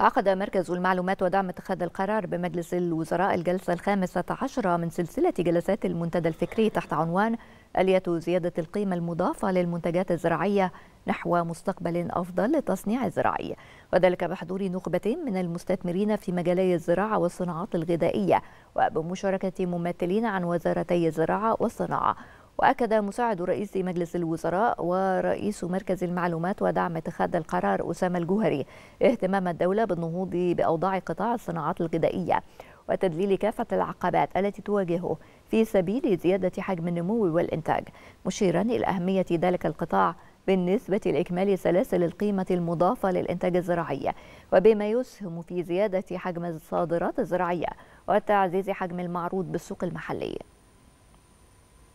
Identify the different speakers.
Speaker 1: عقد مركز المعلومات ودعم اتخاذ القرار بمجلس الوزراء الجلسة الخامسة عشرة من سلسلة جلسات المنتدى الفكري تحت عنوان آلية زيادة القيمة المضافة للمنتجات الزراعية نحو مستقبل أفضل للتصنيع الزراعي وذلك بحضور نخبتين من المستثمرين في مجالي الزراعة والصناعات الغذائية وبمشاركة ممثلين عن وزارتي الزراعة والصناعة وأكد مساعد رئيس مجلس الوزراء ورئيس مركز المعلومات ودعم اتخاذ القرار أسامة الجوهري اهتمام الدولة بالنهوض بأوضاع قطاع الصناعات الغذائية وتذليل كافة العقبات التي تواجهه في سبيل زيادة حجم النمو والإنتاج مشيرا إلى أهمية ذلك القطاع بالنسبة لإكمال سلاسل القيمة المضافة للإنتاج الزراعي وبما يسهم في زيادة حجم الصادرات الزراعية وتعزيز حجم المعروض بالسوق المحلي